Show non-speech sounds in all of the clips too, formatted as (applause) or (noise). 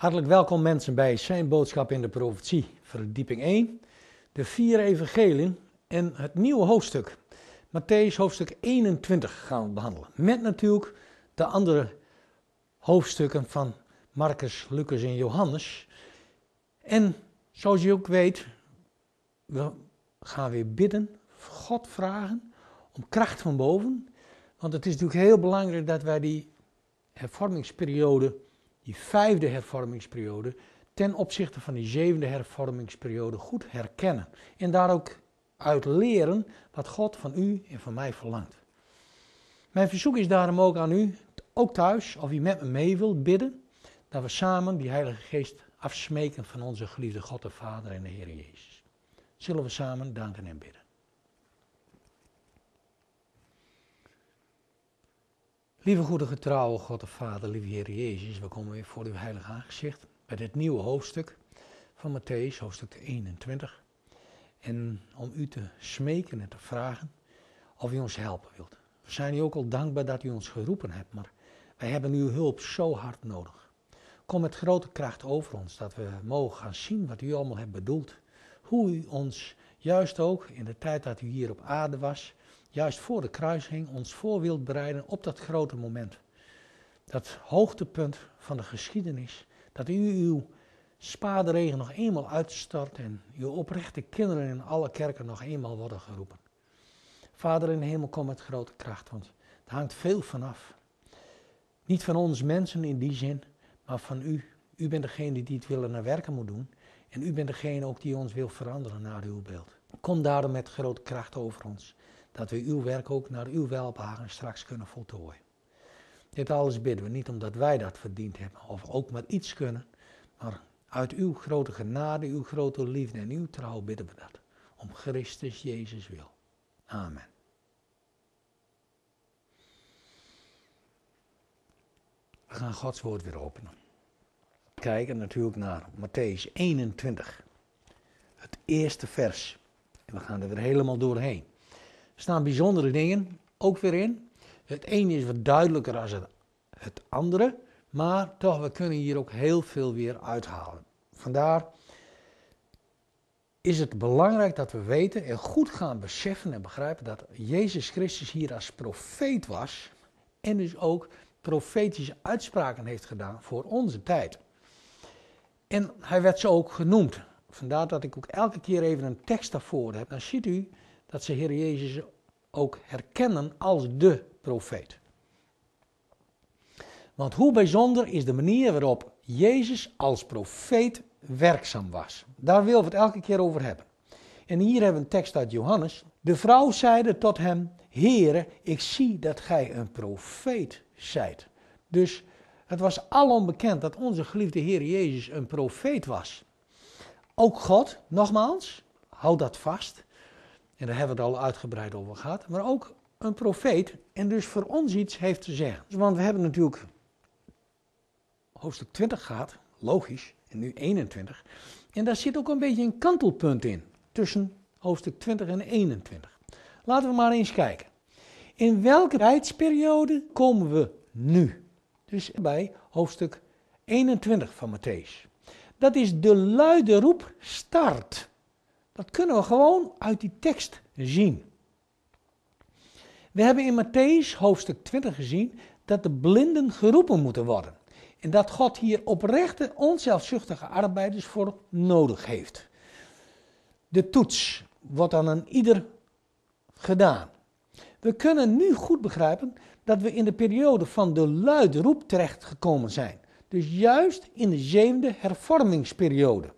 Hartelijk welkom mensen bij zijn boodschap in de profetie, verdieping 1, de vier evangeliën en het nieuwe hoofdstuk. Matthäus hoofdstuk 21 gaan we behandelen, met natuurlijk de andere hoofdstukken van Marcus, Lucas en Johannes. En zoals je ook weet, we gaan weer bidden, God vragen om kracht van boven, want het is natuurlijk heel belangrijk dat wij die hervormingsperiode die vijfde hervormingsperiode ten opzichte van die zevende hervormingsperiode goed herkennen. En daar ook uit leren wat God van u en van mij verlangt. Mijn verzoek is daarom ook aan u, ook thuis, of u met me mee wilt bidden, dat we samen die Heilige Geest afsmeken van onze geliefde God de Vader en de Heer Jezus. Zullen we samen danken en bidden. Lieve goede getrouwe God de Vader, lieve Heer Jezus, we komen weer voor uw heilige aangezicht bij dit nieuwe hoofdstuk van Matthäus, hoofdstuk 21. En om u te smeken en te vragen of u ons helpen wilt. We zijn u ook al dankbaar dat u ons geroepen hebt, maar wij hebben uw hulp zo hard nodig. Kom met grote kracht over ons, dat we mogen gaan zien wat u allemaal hebt bedoeld. Hoe u ons juist ook in de tijd dat u hier op aarde was, juist voor de kruising ons voor wilt bereiden op dat grote moment. Dat hoogtepunt van de geschiedenis, dat u uw spaderegen nog eenmaal uitstort en uw oprechte kinderen in alle kerken nog eenmaal worden geroepen. Vader in de hemel, kom met grote kracht, want het hangt veel vanaf. Niet van ons mensen in die zin, maar van u. U bent degene die het willen naar werken moet doen. En u bent degene ook die ons wil veranderen naar uw beeld. Kom daarom met grote kracht over ons dat we uw werk ook naar uw welbehagen straks kunnen voltooien. Dit alles bidden we niet omdat wij dat verdiend hebben of ook maar iets kunnen, maar uit uw grote genade, uw grote liefde en uw trouw bidden we dat. Om Christus Jezus wil. Amen. We gaan Gods woord weer openen. kijken natuurlijk naar Matthäus 21, het eerste vers. En we gaan er weer helemaal doorheen staan bijzondere dingen ook weer in. Het ene is wat duidelijker dan het, het andere, maar toch, we kunnen hier ook heel veel weer uithalen. Vandaar is het belangrijk dat we weten en goed gaan beseffen en begrijpen dat Jezus Christus hier als profeet was en dus ook profetische uitspraken heeft gedaan voor onze tijd. En hij werd zo ook genoemd. Vandaar dat ik ook elke keer even een tekst daarvoor heb. Dan ziet u dat ze Heer Jezus ook herkennen als de profeet. Want hoe bijzonder is de manier waarop Jezus als profeet werkzaam was. Daar willen we het elke keer over hebben. En hier hebben we een tekst uit Johannes. De vrouw zeide tot hem, Heere, ik zie dat gij een profeet zijt. Dus het was alom bekend dat onze geliefde Heer Jezus een profeet was. Ook God, nogmaals, houd dat vast, en daar hebben we het al uitgebreid over gehad. Maar ook een profeet en dus voor ons iets heeft te zeggen. Dus, want we hebben natuurlijk hoofdstuk 20 gehad, logisch, en nu 21. En daar zit ook een beetje een kantelpunt in tussen hoofdstuk 20 en 21. Laten we maar eens kijken. In welke tijdsperiode komen we nu? Dus bij hoofdstuk 21 van Matthäus. Dat is de luide roep start. Dat kunnen we gewoon uit die tekst zien. We hebben in Matthäus hoofdstuk 20 gezien dat de blinden geroepen moeten worden. En dat God hier oprechte, onzelfzuchtige arbeiders voor nodig heeft. De toets wordt dan aan ieder gedaan. We kunnen nu goed begrijpen dat we in de periode van de luidroep roep terecht gekomen zijn. Dus juist in de zevende hervormingsperiode.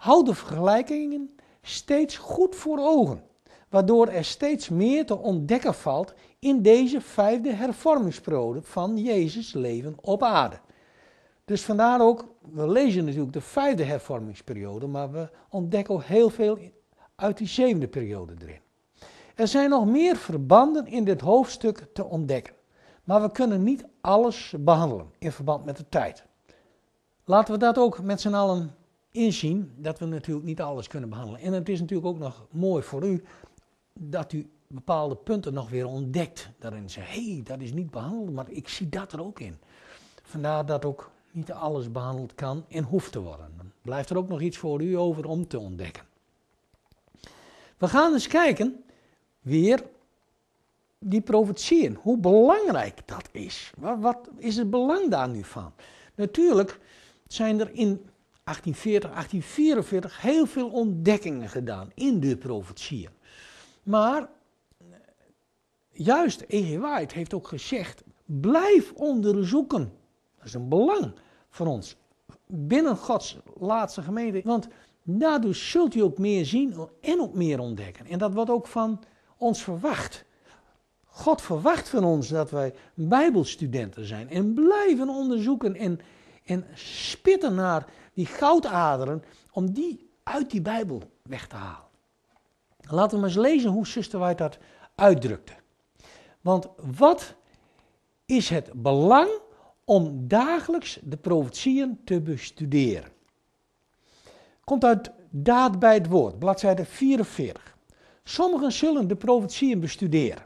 Houd de vergelijkingen steeds goed voor ogen, waardoor er steeds meer te ontdekken valt in deze vijfde hervormingsperiode van Jezus' leven op aarde. Dus vandaar ook, we lezen natuurlijk de vijfde hervormingsperiode, maar we ontdekken ook heel veel uit die zevende periode erin. Er zijn nog meer verbanden in dit hoofdstuk te ontdekken, maar we kunnen niet alles behandelen in verband met de tijd. Laten we dat ook met z'n allen inzien dat we natuurlijk niet alles kunnen behandelen. En het is natuurlijk ook nog mooi voor u dat u bepaalde punten nog weer ontdekt. Daarin zegt, hé, hey, dat is niet behandeld, maar ik zie dat er ook in. Vandaar dat ook niet alles behandeld kan en hoeft te worden. Dan blijft er ook nog iets voor u over om te ontdekken. We gaan eens kijken weer die profetieën, hoe belangrijk dat is. Wat, wat is het belang daar nu van? Natuurlijk zijn er in 1840, 1844 heel veel ontdekkingen gedaan in de profetieën. Maar eh, juist E.G. White heeft ook gezegd, blijf onderzoeken. Dat is een belang van ons binnen Gods laatste gemeente. Want daardoor zult u ook meer zien en ook meer ontdekken. En dat wordt ook van ons verwacht. God verwacht van ons dat wij bijbelstudenten zijn en blijven onderzoeken en, en spitten naar die goudaderen, om die uit die Bijbel weg te halen. Laten we eens lezen hoe zuster White dat uitdrukte. Want wat is het belang om dagelijks de profetieën te bestuderen? Komt uit Daad bij het Woord, bladzijde 44. Sommigen zullen de profetieën bestuderen.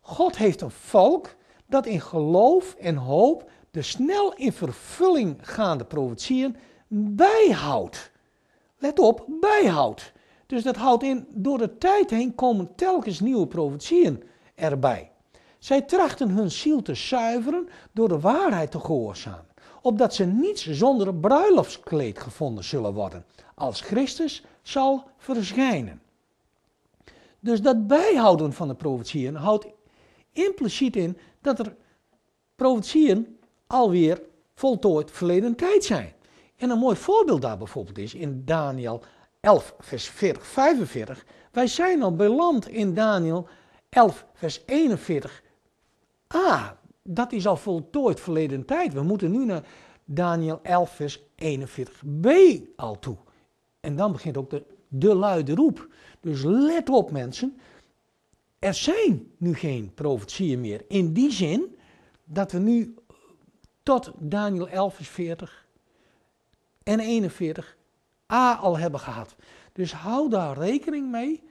God heeft een volk dat in geloof en hoop de snel in vervulling gaande profetieën bijhoudt. Let op, bijhoudt. Dus dat houdt in, door de tijd heen komen telkens nieuwe profetieën erbij. Zij trachten hun ziel te zuiveren door de waarheid te gehoorzamen, opdat ze niets zonder bruiloftskleed gevonden zullen worden, als Christus zal verschijnen. Dus dat bijhouden van de profetieën houdt impliciet in dat er profetieën alweer voltooid verleden tijd zijn. En een mooi voorbeeld daar bijvoorbeeld is in Daniel 11, vers 40, 45. Wij zijn al beland in Daniel 11, vers 41. Ah, dat is al voltooid verleden tijd. We moeten nu naar Daniel 11, vers 41b al toe. En dan begint ook de, de luide roep. Dus let op mensen, er zijn nu geen profetieën meer. In die zin dat we nu tot Daniel 11, vers 40 en 41a al hebben gehad. Dus hou daar rekening mee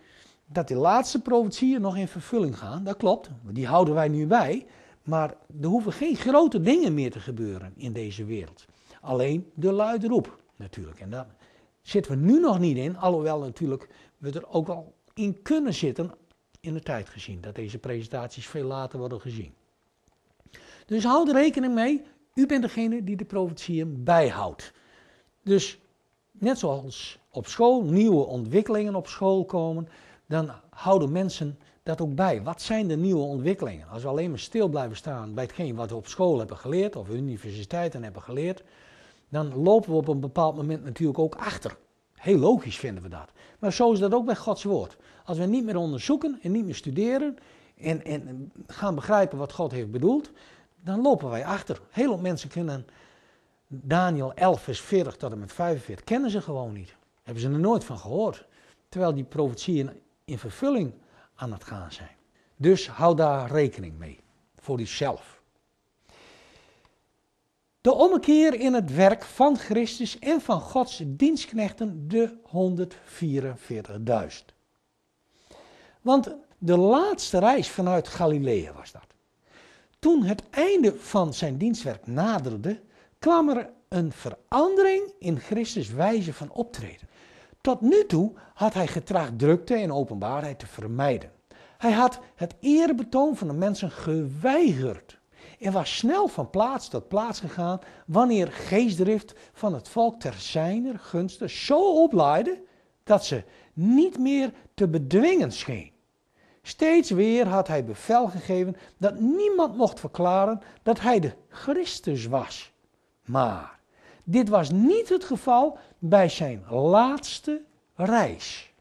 dat die laatste profetieën nog in vervulling gaan. Dat klopt, die houden wij nu bij. Maar er hoeven geen grote dingen meer te gebeuren in deze wereld. Alleen de luide natuurlijk. En daar zitten we nu nog niet in, alhoewel natuurlijk we er ook al in kunnen zitten in de tijd gezien. Dat deze presentaties veel later worden gezien. Dus hou er rekening mee, u bent degene die de profetieën bijhoudt. Dus net zoals op school nieuwe ontwikkelingen op school komen, dan houden mensen dat ook bij. Wat zijn de nieuwe ontwikkelingen? Als we alleen maar stil blijven staan bij hetgeen wat we op school hebben geleerd of universiteiten hebben geleerd, dan lopen we op een bepaald moment natuurlijk ook achter. Heel logisch vinden we dat. Maar zo is dat ook bij Gods woord. Als we niet meer onderzoeken en niet meer studeren en, en gaan begrijpen wat God heeft bedoeld, dan lopen wij achter. Heel veel mensen kunnen Daniel 11, vers 40 tot en met 45 kennen ze gewoon niet. Hebben ze er nooit van gehoord. Terwijl die profetieën in vervulling aan het gaan zijn. Dus hou daar rekening mee. Voor jezelf. De ommekeer in het werk van Christus en van Gods dienstknechten, de 144.000. Want de laatste reis vanuit Galilea was dat. Toen het einde van zijn dienstwerk naderde, kwam er een verandering in Christus' wijze van optreden. Tot nu toe had hij getracht drukte en openbaarheid te vermijden. Hij had het eerbetoon van de mensen geweigerd en was snel van plaats tot plaats gegaan wanneer geestdrift van het volk ter zijner gunsten zo oplaaide dat ze niet meer te bedwingen scheen. Steeds weer had hij bevel gegeven dat niemand mocht verklaren dat hij de Christus was. Maar dit was niet het geval bij zijn laatste reis.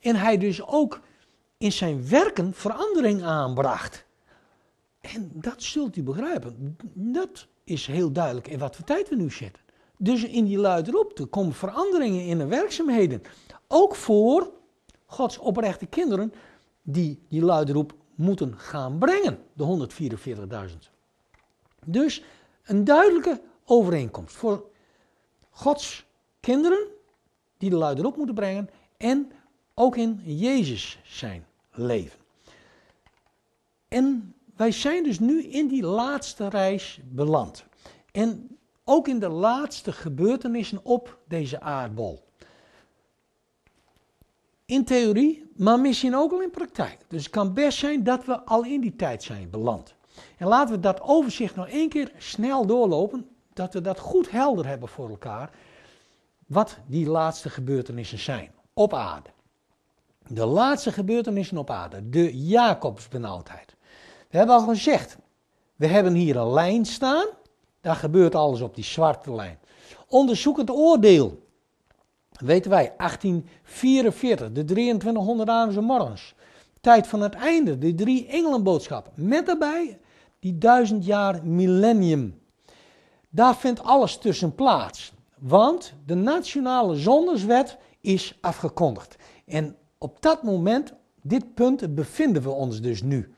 En hij dus ook in zijn werken verandering aanbracht. En dat zult u begrijpen. Dat is heel duidelijk in wat voor tijd we nu zitten. Dus in die te komen veranderingen in de werkzaamheden. Ook voor Gods oprechte kinderen die die luidroep moeten gaan brengen. De 144.000. Dus een duidelijke overeenkomst. Voor Gods kinderen die de luider op moeten brengen en ook in Jezus zijn leven. En wij zijn dus nu in die laatste reis beland. En ook in de laatste gebeurtenissen op deze aardbol. In theorie, maar misschien ook al in praktijk. Dus het kan best zijn dat we al in die tijd zijn beland. En laten we dat overzicht nog één keer snel doorlopen dat we dat goed helder hebben voor elkaar. Wat die laatste gebeurtenissen zijn op aarde. De laatste gebeurtenissen op aarde. De Jacobsbenauwdheid. We hebben al gezegd. We hebben hier een lijn staan. Daar gebeurt alles op die zwarte lijn. Onderzoekend oordeel. Weten wij, 1844, de 2300 Ademse morgens. Tijd van het einde, de drie engelenboodschappen. Met daarbij die duizend jaar millennium daar vindt alles tussen plaats. Want de nationale zondeswet is afgekondigd. En op dat moment, dit punt, bevinden we ons dus nu.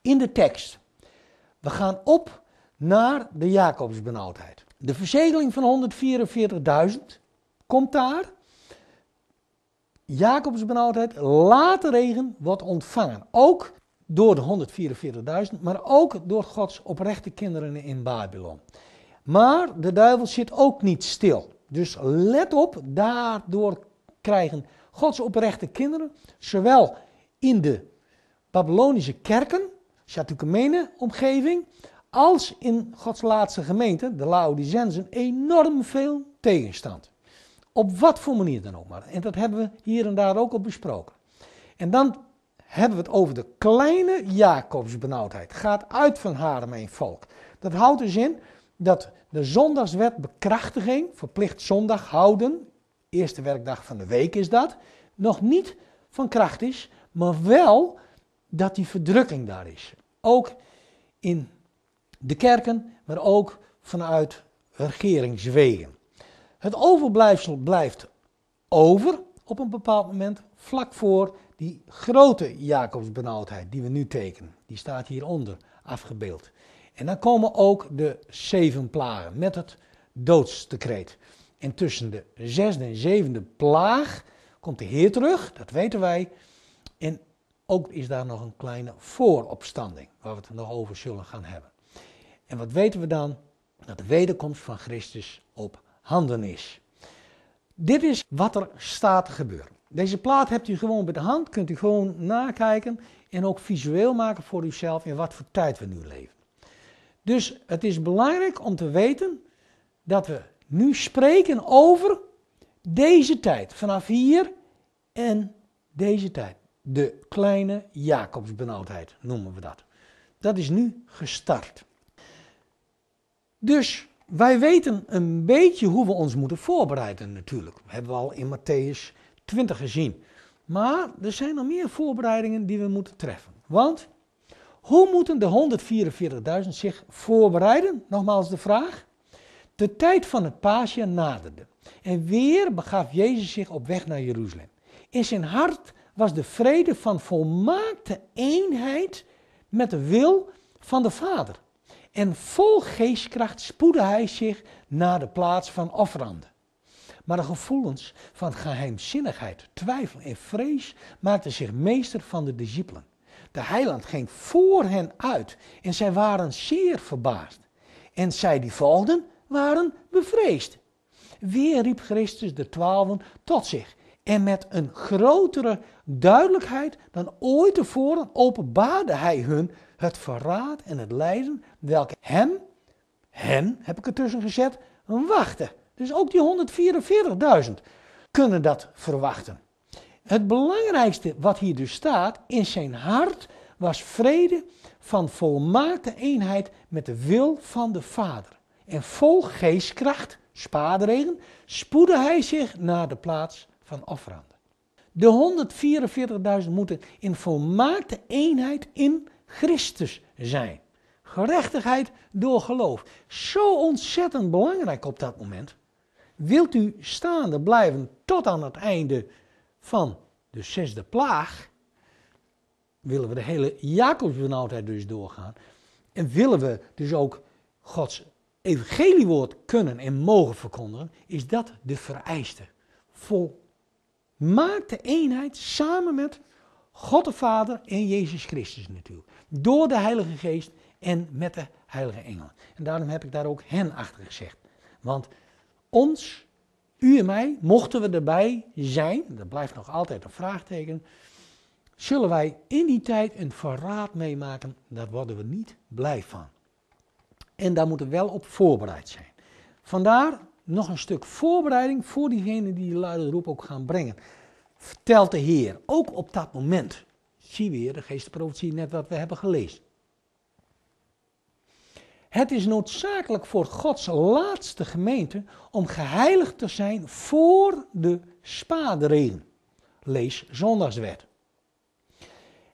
In de tekst. We gaan op naar de Jacobsbenauwdheid. De verzegeling van 144.000 komt daar. Jacobsbenauwdheid, late regen wordt ontvangen. Ook door de 144.000, maar ook door Gods oprechte kinderen in Babylon. Maar de duivel zit ook niet stil. Dus let op, daardoor krijgen Gods oprechte kinderen, zowel in de Babylonische kerken, Chatukemene omgeving, als in Gods laatste gemeente, de Laodicensen, enorm veel tegenstand. Op wat voor manier dan ook maar. En dat hebben we hier en daar ook al besproken. En dan hebben we het over de kleine Jacobsbenauwdheid. Gaat uit van haar, mijn volk. Dat houdt dus in dat de zondagswet bekrachtiging, verplicht zondag houden, eerste werkdag van de week is dat, nog niet van kracht is, maar wel dat die verdrukking daar is. Ook in de kerken, maar ook vanuit regeringswegen. Het overblijfsel blijft over op een bepaald moment, vlak voor die grote Jacobsbenauwdheid die we nu tekenen. Die staat hieronder afgebeeld. En dan komen ook de zeven plagen met het doodstecreet. En tussen de zesde en zevende plaag komt de Heer terug, dat weten wij. En ook is daar nog een kleine vooropstanding, waar we het nog over zullen gaan hebben. En wat weten we dan? Dat de wederkomst van Christus op handen is. Dit is wat er staat te gebeuren. Deze plaat hebt u gewoon bij de hand, kunt u gewoon nakijken en ook visueel maken voor uzelf in wat voor tijd we nu leven. Dus het is belangrijk om te weten dat we nu spreken over deze tijd, vanaf hier en deze tijd. De kleine Jacobsbenauwdheid noemen we dat. Dat is nu gestart. Dus wij weten een beetje hoe we ons moeten voorbereiden natuurlijk. Dat hebben we al in Matthäus 20 gezien. Maar er zijn nog meer voorbereidingen die we moeten treffen. Want hoe moeten de 144.000 zich voorbereiden? Nogmaals de vraag. De tijd van het paasje naderde. En weer begaf Jezus zich op weg naar Jeruzalem. In zijn hart was de vrede van volmaakte eenheid met de wil van de Vader. En vol geestkracht spoedde hij zich naar de plaats van offeranden. Maar de gevoelens van geheimzinnigheid, twijfel en vrees maakten zich meester van de discipelen. De heiland ging voor hen uit en zij waren zeer verbaasd. En zij die volgden waren bevreesd. Weer riep Christus de twaalfen tot zich en met een grotere duidelijkheid dan ooit tevoren openbaarde hij hun het verraad en het lijden welke hem, hen heb ik er tussen gezet, wachten. Dus ook die 144.000 kunnen dat verwachten. Het belangrijkste wat hier dus staat, in zijn hart was vrede van volmaakte eenheid met de wil van de Vader. En vol geestkracht, spaarregen, spoedde hij zich naar de plaats van offeranden. De 144.000 moeten in volmaakte eenheid in Christus zijn. Gerechtigheid door geloof. Zo ontzettend belangrijk op dat moment. Wilt u staande blijven tot aan het einde van de zesde plaag willen we de hele Jacobsbenauwdheid dus doorgaan. En willen we dus ook Gods evangeliewoord kunnen en mogen verkondigen, is dat de vereiste. Volmaakte eenheid samen met God de Vader en Jezus Christus natuurlijk. Door de Heilige Geest en met de Heilige Engelen. En daarom heb ik daar ook hen achter gezegd. Want ons u en mij, mochten we erbij zijn, dat blijft nog altijd een vraagteken, zullen wij in die tijd een verraad meemaken, daar worden we niet blij van. En daar moeten we wel op voorbereid zijn. Vandaar nog een stuk voorbereiding voor diegenen die de luide roep ook gaan brengen. Vertelt de Heer, ook op dat moment. Zie weer, de geestprofetie, net wat we hebben gelezen. Het is noodzakelijk voor Gods laatste gemeente om geheiligd te zijn voor de spadering. Lees zondagswet.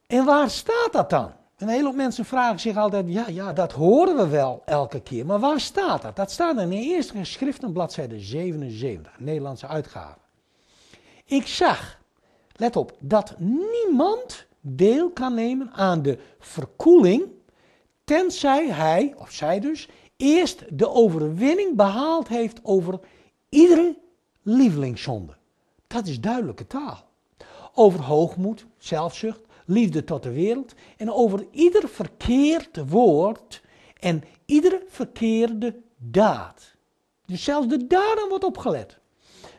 En waar staat dat dan? Een hele mensen vragen zich altijd, ja, ja, dat horen we wel elke keer, maar waar staat dat? Dat staat in de eerste geschriften, bladzijde 77, Nederlandse uitgave. Ik zag, let op, dat niemand deel kan nemen aan de verkoeling tenzij hij, of zij dus, eerst de overwinning behaald heeft over iedere lievelingszonde. Dat is duidelijke taal. Over hoogmoed, zelfzucht, liefde tot de wereld en over ieder verkeerd woord en iedere verkeerde daad. Dus zelfs de daden wordt opgelet.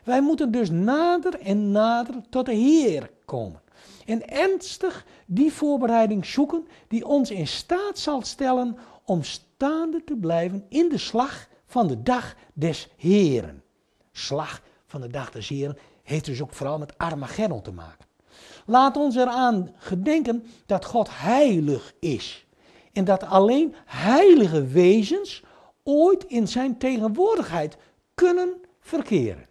Wij moeten dus nader en nader tot de Heer komen en ernstig die voorbereiding zoeken die ons in staat zal stellen om staande te blijven in de slag van de dag des Heren. Slag van de dag des Heren heeft dus ook vooral met Armageddon te maken. Laat ons eraan gedenken dat God heilig is. En dat alleen heilige wezens ooit in zijn tegenwoordigheid kunnen verkeren.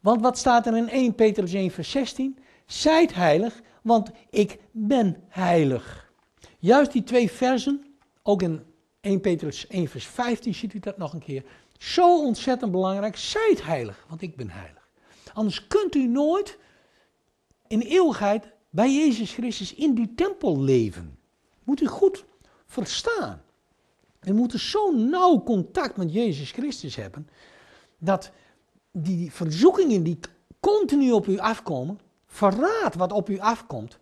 Want wat staat er in 1 Petrus 1 vers 16? zijt heilig, want ik ben heilig. Juist die twee versen, ook in 1 Petrus 1 vers 15 ziet u dat nog een keer. Zo ontzettend belangrijk, zijt heilig, want ik ben heilig. Anders kunt u nooit in eeuwigheid bij Jezus Christus in die tempel leven. Moet u goed verstaan. We moeten zo nauw contact met Jezus Christus hebben, dat die verzoekingen die continu op u afkomen, verraad wat op u afkomt,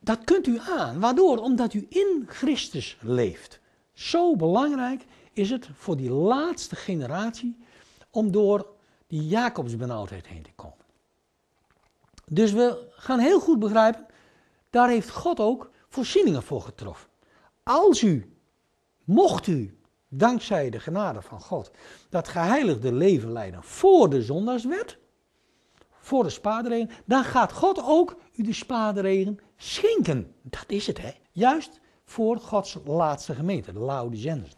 dat kunt u aan. Waardoor? Omdat u in Christus leeft. Zo belangrijk is het voor die laatste generatie om door die Jacobsbenauwdheid heen te komen. Dus we gaan heel goed begrijpen, daar heeft God ook voorzieningen voor getroffen. Als u, mocht u, dankzij de genade van God, dat geheiligde leven leiden voor de zondagswet, voor de spaderegen, dan gaat God ook u de spaderegen schenken. Dat is het, hè? Juist voor Gods laatste gemeente, de Laodicenzers.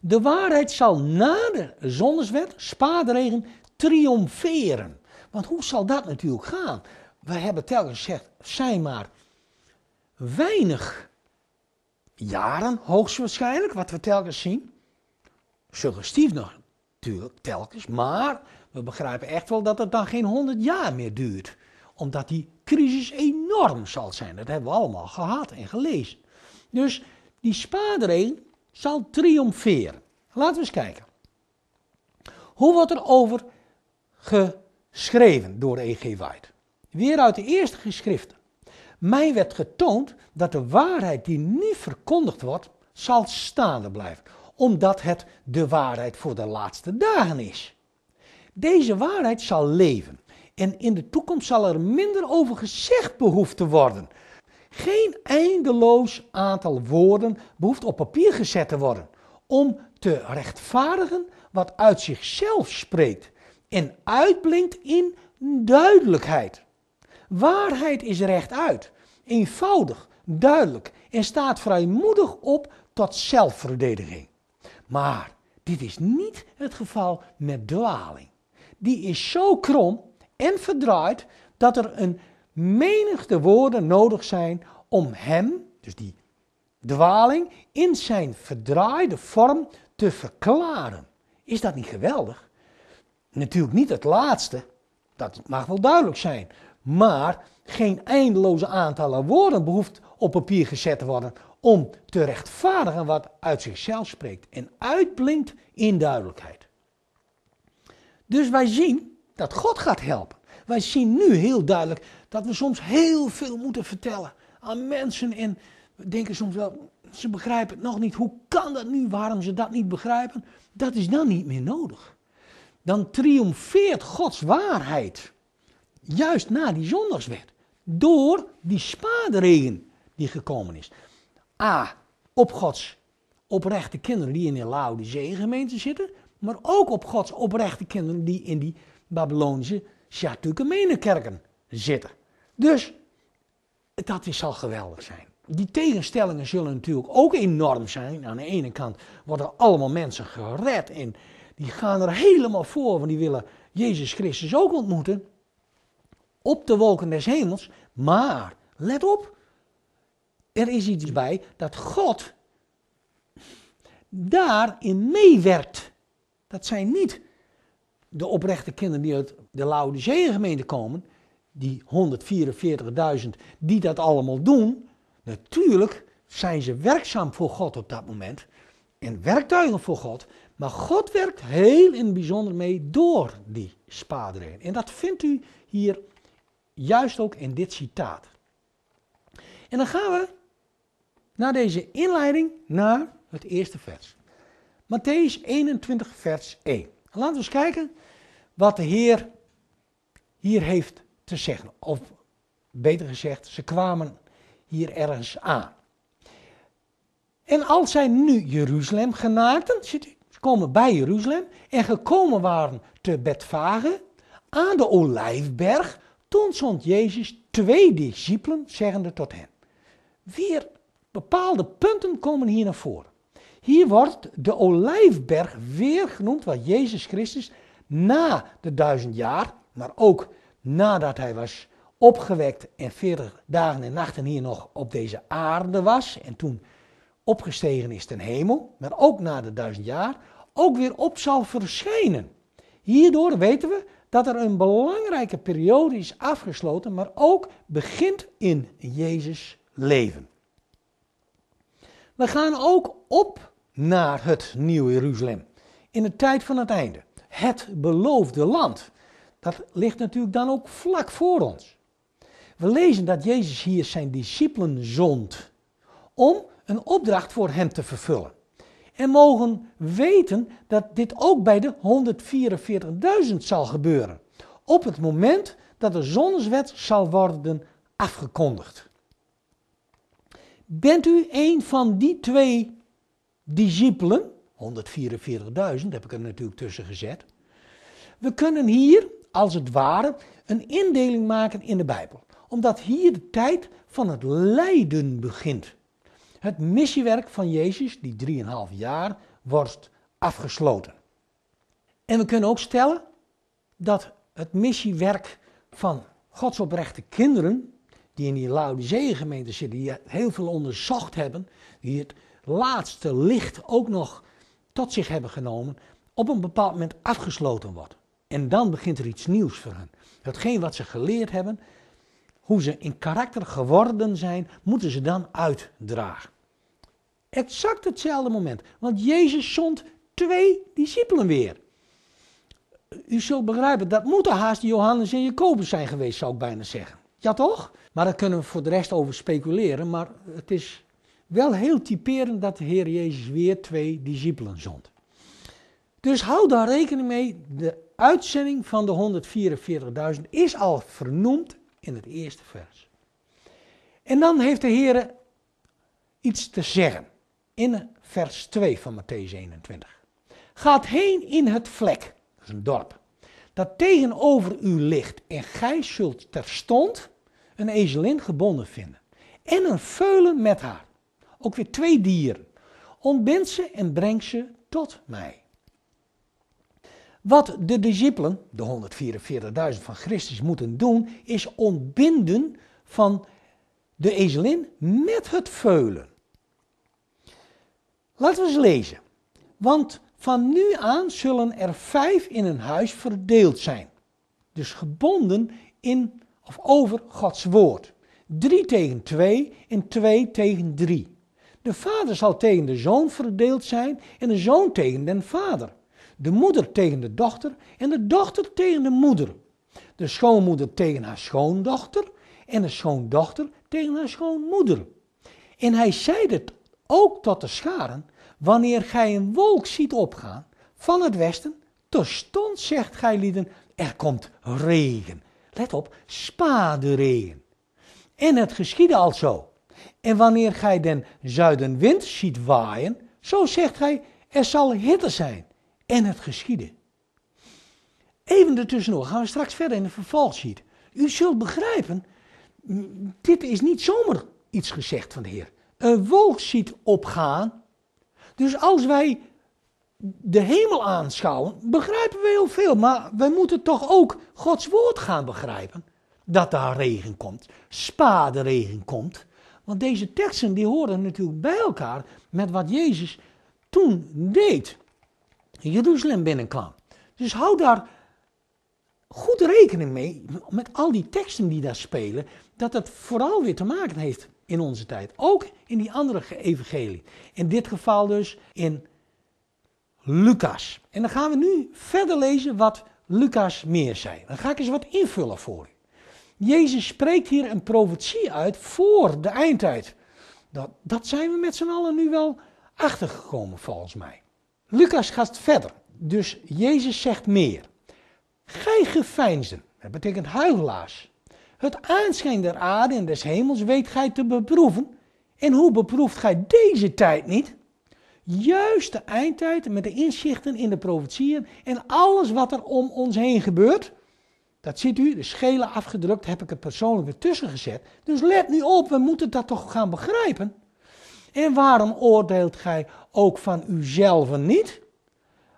De waarheid zal na de zonneswet, spaderegen, triomferen. Want hoe zal dat natuurlijk gaan? We hebben telkens gezegd, zijn maar weinig jaren, hoogstwaarschijnlijk, wat we telkens zien. Suggestief nog, natuurlijk, telkens, maar we begrijpen echt wel dat het dan geen 100 jaar meer duurt. Omdat die crisis enorm zal zijn. Dat hebben we allemaal gehad en gelezen. Dus die spadering zal triomferen. Laten we eens kijken. Hoe wordt er over geschreven door E.G. White? Weer uit de eerste geschriften. Mij werd getoond dat de waarheid die niet verkondigd wordt, zal staande blijven, omdat het de waarheid voor de laatste dagen is. Deze waarheid zal leven. En in de toekomst zal er minder over gezegd behoefte worden. Geen eindeloos aantal woorden behoeft op papier gezet te worden om te rechtvaardigen wat uit zichzelf spreekt en uitblinkt in duidelijkheid. Waarheid is rechtuit, eenvoudig, duidelijk en staat vrijmoedig op tot zelfverdediging. Maar dit is niet het geval met dwaling die is zo krom en verdraaid dat er een menigte woorden nodig zijn om hem, dus die dwaling, in zijn verdraaide vorm te verklaren. Is dat niet geweldig? Natuurlijk niet het laatste, dat mag wel duidelijk zijn. Maar geen eindeloze aantallen woorden behoeft op papier gezet te worden om te rechtvaardigen wat uit zichzelf spreekt en uitblinkt in duidelijkheid. Dus wij zien dat God gaat helpen. Wij zien nu heel duidelijk dat we soms heel veel moeten vertellen aan mensen. En we denken soms wel, ze begrijpen het nog niet. Hoe kan dat nu? Waarom ze dat niet begrijpen? Dat is dan niet meer nodig. Dan triomfeert Gods waarheid. Juist na die zondagswet. Door die spaderegen die gekomen is. A. Op Gods oprechte kinderen die in de Laodicee-gemeente zitten maar ook op Gods oprechte kinderen die in die Babylonische Shatukamene-kerken zitten. Dus dat is, zal geweldig zijn. Die tegenstellingen zullen natuurlijk ook enorm zijn. Aan de ene kant worden allemaal mensen gered en die gaan er helemaal voor, want die willen Jezus Christus ook ontmoeten. Op de wolken des hemels. Maar, let op, er is iets bij dat God daarin meewerkt. Dat zijn niet de oprechte kinderen die uit de Laodicea gemeente komen, die 144.000 die dat allemaal doen. Natuurlijk zijn ze werkzaam voor God op dat moment en werktuigen voor God, maar God werkt heel in het bijzonder mee door die spaderen. En dat vindt u hier juist ook in dit citaat. En dan gaan we na deze inleiding naar het eerste vers. Matthäus 21, vers 1. Laten we eens kijken wat de Heer hier heeft te zeggen. Of beter gezegd, ze kwamen hier ergens aan. En als zij nu Jeruzalem genaakten, ze komen bij Jeruzalem en gekomen waren te Betvage aan de Olijfberg, toen zond Jezus twee discipelen, zeggende tot hen. Weer bepaalde punten komen hier naar voren. Hier wordt de olijfberg weer genoemd waar Jezus Christus na de duizend jaar, maar ook nadat hij was opgewekt en veertig dagen en nachten hier nog op deze aarde was en toen opgestegen is ten hemel, maar ook na de duizend jaar, ook weer op zal verschijnen. Hierdoor weten we dat er een belangrijke periode is afgesloten, maar ook begint in Jezus leven. We gaan ook op naar het Nieuwe Jeruzalem. In de tijd van het einde. Het beloofde land. Dat ligt natuurlijk dan ook vlak voor ons. We lezen dat Jezus hier zijn discipelen zond om een opdracht voor hem te vervullen. En mogen weten dat dit ook bij de 144.000 zal gebeuren. Op het moment dat de zonswet zal worden afgekondigd. Bent u een van die twee discipelen, 144.000 heb ik er natuurlijk tussen gezet. We kunnen hier, als het ware, een indeling maken in de Bijbel. Omdat hier de tijd van het lijden begint. Het missiewerk van Jezus, die 3,5 jaar, wordt afgesloten. En we kunnen ook stellen dat het missiewerk van Gods oprechte kinderen, die in die Laodicea gemeente zitten, die heel veel onderzocht hebben, die het laatste licht ook nog tot zich hebben genomen, op een bepaald moment afgesloten wordt. En dan begint er iets nieuws voor hen. Hetgeen wat ze geleerd hebben, hoe ze in karakter geworden zijn, moeten ze dan uitdragen. Exact hetzelfde moment. Want Jezus zond twee discipelen weer. U zult begrijpen, dat moeten haast Johannes en Jacobus zijn geweest, zou ik bijna zeggen. Ja toch? Maar daar kunnen we voor de rest over speculeren, maar het is wel heel typerend dat de Heer Jezus weer twee discipelen zond. Dus hou daar rekening mee, de uitzending van de 144.000 is al vernoemd in het eerste vers. En dan heeft de Heer iets te zeggen in vers 2 van Matthäus 21. Gaat heen in het vlek, dat is een dorp, dat tegenover u ligt en gij zult terstond een ezelin gebonden vinden en een veulen met haar ook weer twee dieren. Ontbind ze en breng ze tot mij. Wat de discipelen, de 144.000 van Christus, moeten doen, is ontbinden van de ezelin met het veulen. Laten we eens lezen. Want van nu aan zullen er vijf in een huis verdeeld zijn. Dus gebonden in of over Gods woord. Drie tegen twee en twee tegen drie. De vader zal tegen de zoon verdeeld zijn en de zoon tegen den vader. De moeder tegen de dochter en de dochter tegen de moeder. De schoonmoeder tegen haar schoondochter en de schoondochter tegen haar schoonmoeder. En hij zeide het ook tot de scharen, wanneer gij een wolk ziet opgaan van het westen, terstond zegt gij lieden, er komt regen. Let op, regen. En het geschiedde al zo. En wanneer gij den zuidenwind ziet waaien, zo zegt gij, er zal hitte zijn. En het geschieden. Even ertussendoor gaan we straks verder in de vervolgsheet. U zult begrijpen, dit is niet zomaar iets gezegd van de Heer. Een wolk ziet opgaan. Dus als wij de hemel aanschouwen, begrijpen we heel veel. Maar we moeten toch ook Gods woord gaan begrijpen. Dat daar regen komt, spaarde regen komt. Want deze teksten die horen natuurlijk bij elkaar met wat Jezus toen deed. In Jeruzalem binnenkwam. Dus hou daar goed rekening mee, met al die teksten die daar spelen, dat het vooral weer te maken heeft in onze tijd. Ook in die andere evangelie. In dit geval dus in Lucas. En dan gaan we nu verder lezen wat Lucas meer zei. Dan ga ik eens wat invullen voor u. Jezus spreekt hier een profetie uit voor de eindtijd. Dat, dat zijn we met z'n allen nu wel achtergekomen, volgens mij. Lucas gaat verder. Dus Jezus zegt meer. Gij geveinsden, dat betekent huigelaars. Het aanschijn der aarde en des hemels weet gij te beproeven. En hoe beproeft gij deze tijd niet? Juist de eindtijd met de inzichten in de profetieën en alles wat er om ons heen gebeurt. Dat ziet u, de schelen afgedrukt heb ik het persoonlijk tussen gezet. Dus let nu op, we moeten dat toch gaan begrijpen. En waarom oordeelt gij ook van uzelf niet?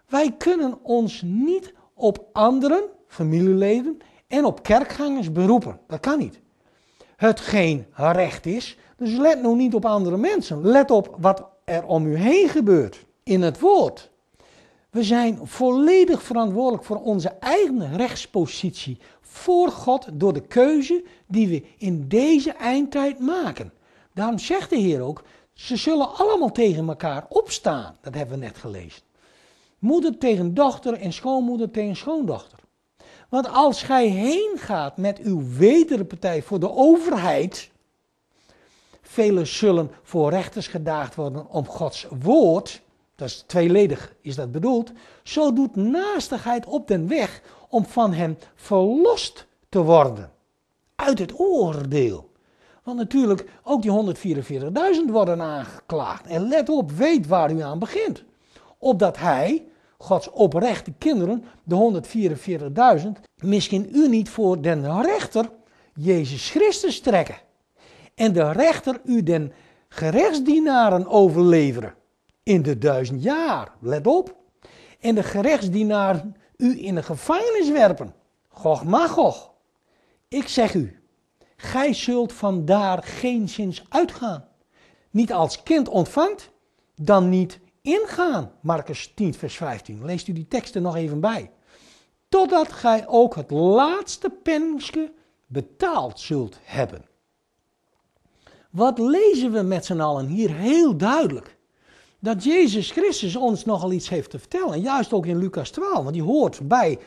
Wij kunnen ons niet op anderen, familieleden en op kerkgangers beroepen. Dat kan niet. Het geen recht is. Dus let nu niet op andere mensen. Let op wat er om u heen gebeurt in het woord. We zijn volledig verantwoordelijk voor onze eigen rechtspositie voor God door de keuze die we in deze eindtijd maken. Daarom zegt de Heer ook, ze zullen allemaal tegen elkaar opstaan. Dat hebben we net gelezen. Moeder tegen dochter en schoonmoeder tegen schoondochter. Want als gij heen gaat met uw wederpartij voor de overheid, velen zullen voor rechters gedaagd worden om Gods woord dat is tweeledig, is dat bedoeld. Zo doet naastigheid op den weg om van hem verlost te worden. Uit het oordeel. Want natuurlijk, ook die 144.000 worden aangeklaagd. En let op, weet waar u aan begint. Opdat hij, Gods oprechte kinderen, de 144.000, misschien u niet voor den rechter, Jezus Christus, trekken. En de rechter u den gerechtsdienaren overleveren in de duizend jaar. Let op. En de gerechtsdienaar u in de gevangenis werpen. Gog magog. Ik zeg u, gij zult vandaar geen zins uitgaan. Niet als kind ontvangt, dan niet ingaan. Marcus 10, vers 15. Leest u die teksten nog even bij. Totdat gij ook het laatste pennske betaald zult hebben. Wat lezen we met z'n allen hier heel duidelijk? dat Jezus Christus ons nogal iets heeft te vertellen. Juist ook in Lucas 12, want die hoort bij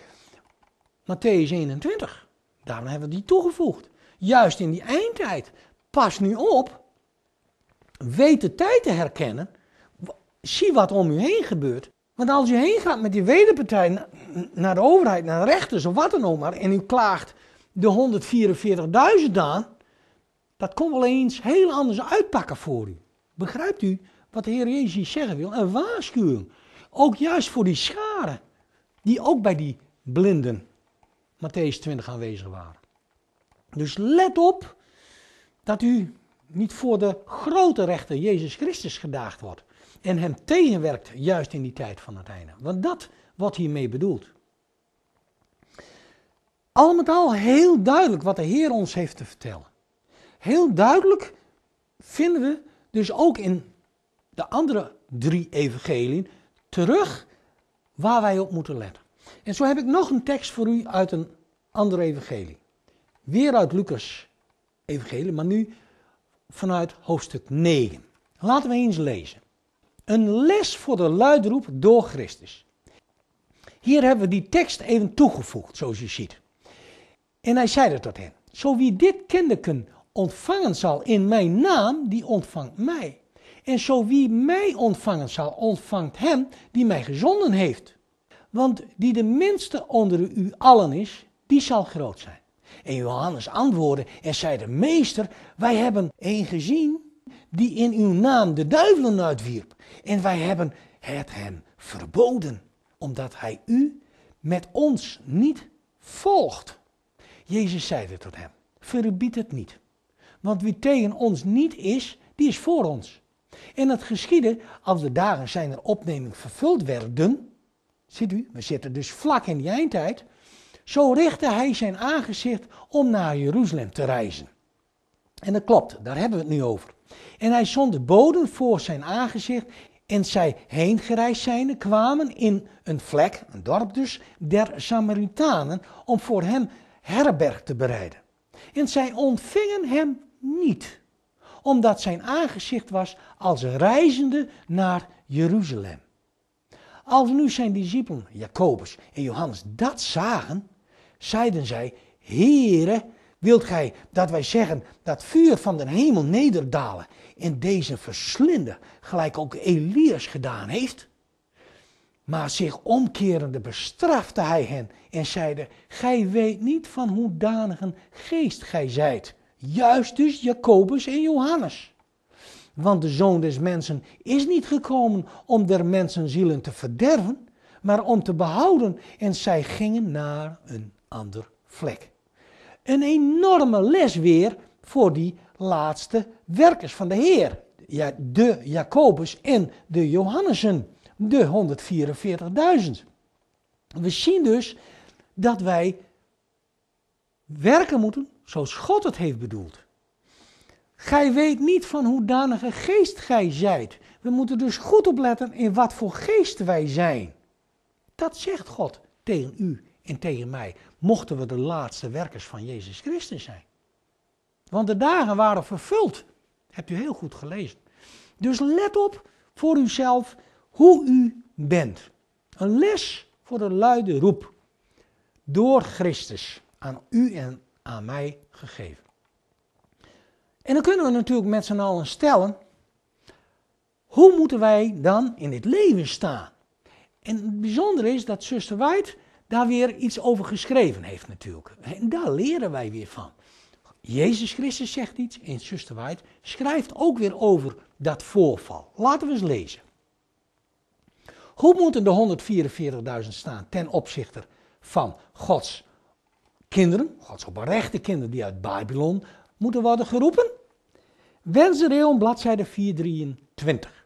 Matthäus 21. Daarom hebben we die toegevoegd. Juist in die eindtijd. Pas nu op. Weet de tijd te herkennen. Zie wat om u heen gebeurt. Want als u heen gaat met die wederpartij naar de overheid, naar de rechters of wat dan ook maar, en u klaagt de 144.000 aan, dat komt wel eens heel anders uitpakken voor u. Begrijpt u? wat de Heer Jezus zeggen wil, een waarschuwing. Ook juist voor die scharen, die ook bij die blinden Matthäus 20 aanwezig waren. Dus let op dat u niet voor de grote rechter Jezus Christus gedaagd wordt en hem tegenwerkt juist in die tijd van het einde. Want dat wordt hiermee bedoeld. Al met al heel duidelijk wat de Heer ons heeft te vertellen. Heel duidelijk vinden we dus ook in de andere drie evangeliën terug waar wij op moeten letten. En zo heb ik nog een tekst voor u uit een andere evangelie. Weer uit Lucas evangelie, maar nu vanuit hoofdstuk 9. Laten we eens lezen. Een les voor de luidroep door Christus. Hier hebben we die tekst even toegevoegd, zoals u ziet. En hij zei dat tot hen. Zo wie dit kinderken ontvangen zal in mijn naam, die ontvangt mij. En zo wie mij ontvangen zal, ontvangt hem die mij gezonden heeft. Want die de minste onder u allen is, die zal groot zijn. En Johannes antwoordde en zei de meester, wij hebben een gezien die in uw naam de duivelen uitwierp. En wij hebben het hem verboden, omdat hij u met ons niet volgt. Jezus zeide tot hem, verbied het niet. Want wie tegen ons niet is, die is voor ons. En het geschiedde als de dagen zijn er opneming vervuld werden. Ziet u, we zitten dus vlak in die eindtijd. Zo richtte hij zijn aangezicht om naar Jeruzalem te reizen. En dat klopt, daar hebben we het nu over. En hij zond de boden voor zijn aangezicht. En zij heen gereisd zijnde kwamen in een vlek, een dorp dus, der Samaritanen. om voor hem herberg te bereiden. En zij ontvingen hem niet omdat zijn aangezicht was als reizende naar Jeruzalem. Als nu zijn discipelen, Jacobus en Johannes, dat zagen, zeiden zij, Heere, wilt gij dat wij zeggen dat vuur van de hemel nederdalen en deze verslinden, gelijk ook Elias gedaan heeft? Maar zich omkerende bestrafte hij hen en zeide, Gij weet niet van hoe danigen geest gij zijt. Juist dus Jacobus en Johannes. Want de zoon des mensen is niet gekomen om der mensen zielen te verderven, maar om te behouden. En zij gingen naar een ander vlek. Een enorme les weer voor die laatste werkers van de Heer. Ja, de Jacobus en de Johannesen, de 144.000. We zien dus dat wij werken moeten zoals God het heeft bedoeld. Gij weet niet van hoedanige geest gij zijt. We moeten dus goed opletten in wat voor geest wij zijn. Dat zegt God tegen u en tegen mij, mochten we de laatste werkers van Jezus Christus zijn. Want de dagen waren vervuld. Hebt u heel goed gelezen. Dus let op voor uzelf hoe u bent. Een les voor de luide roep. Door Christus aan u en aan mij gegeven. En dan kunnen we natuurlijk met z'n allen stellen, hoe moeten wij dan in het leven staan? En het bijzondere is dat zuster White daar weer iets over geschreven heeft natuurlijk. En daar leren wij weer van. Jezus Christus zegt iets en zuster White schrijft ook weer over dat voorval. Laten we eens lezen. Hoe moeten de 144.000 staan ten opzichte van Gods Kinderen, Gods oprechte kinderen die uit Babylon moeten worden geroepen. Wensreon, bladzijde 423.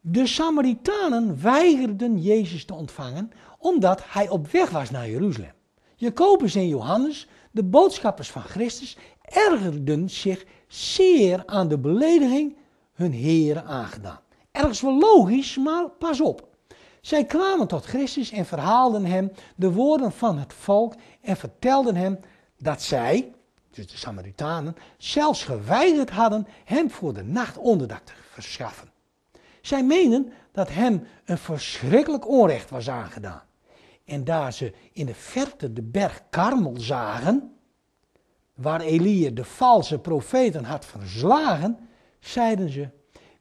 De Samaritanen weigerden Jezus te ontvangen omdat hij op weg was naar Jeruzalem. Jacobus en Johannes, de boodschappers van Christus, ergerden zich zeer aan de belediging hun Heeren aangedaan. Ergens wel logisch, maar pas op. Zij kwamen tot Christus en verhaalden hem de woorden van het volk en vertelden hem dat zij, dus de Samaritanen, zelfs geweigerd hadden hem voor de nacht onderdak te verschaffen. Zij menen dat hem een verschrikkelijk onrecht was aangedaan. En daar ze in de verte de berg Karmel zagen, waar Elia de valse profeten had verslagen, zeiden ze: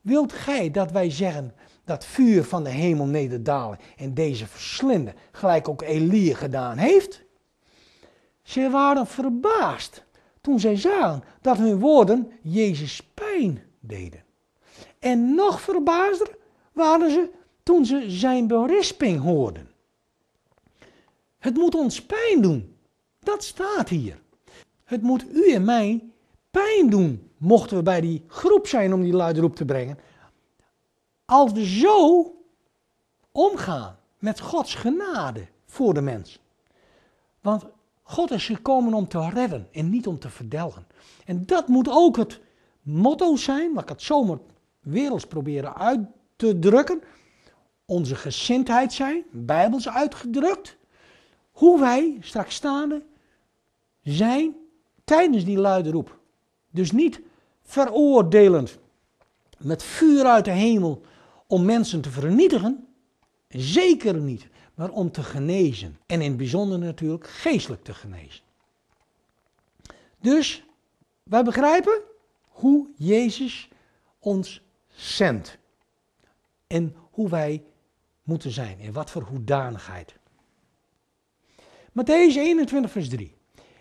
Wilt gij dat wij zeggen dat vuur van de hemel nederdalen en deze verslinden, gelijk ook Elie gedaan heeft. Ze waren verbaasd toen zij zagen dat hun woorden Jezus pijn deden. En nog verbaasder waren ze toen ze zijn berisping hoorden. Het moet ons pijn doen. Dat staat hier. Het moet u en mij pijn doen, mochten we bij die groep zijn om die luidroep te brengen. Als we zo omgaan met Gods genade voor de mens. Want God is gekomen om te redden en niet om te verdelgen. En dat moet ook het motto zijn, wat ik het zomaar werelds proberen uit te drukken. Onze gezindheid zijn, bijbels uitgedrukt. Hoe wij straks staande zijn tijdens die luide roep. Dus niet veroordelend, met vuur uit de hemel om mensen te vernietigen? Zeker niet, maar om te genezen. En in het bijzonder natuurlijk geestelijk te genezen. Dus wij begrijpen hoe Jezus ons zendt. En hoe wij moeten zijn, in wat voor hoedanigheid. Matthäus 21, vers 3.